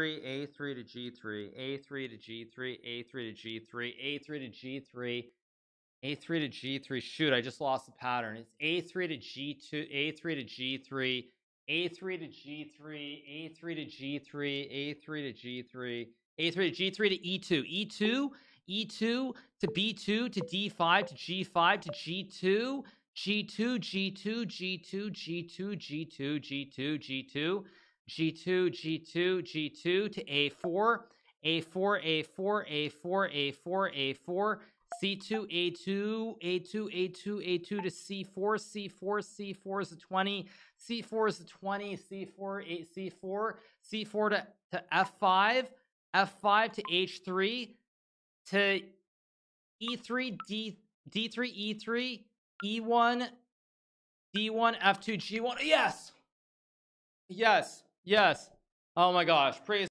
A3 to G3, A3 to G3, A3 to G3, A3 to G3, A3 to G3. Shoot, I just lost the pattern. It's A3 to G2, A3 to G3, A3 to G3, A3 to G3, A3 to G3, A3 to G3 to E2, E2, E2 to B2 to D5 to G5 to G2, G2, G2, G2, G2, G2, G2, G2. G2, G2, G2 to A4, A4, A4, A4, A4, A4, C2, A2, A2, A2, A2 to C4, C4, C4 is a 20, C4 is a 20, C4, eight, C4, C4 to, to F5, F5 to H3 to E3, D, D3, E3, E1, D1, F2, G1. Yes! Yes. Yes. Oh my gosh. Praise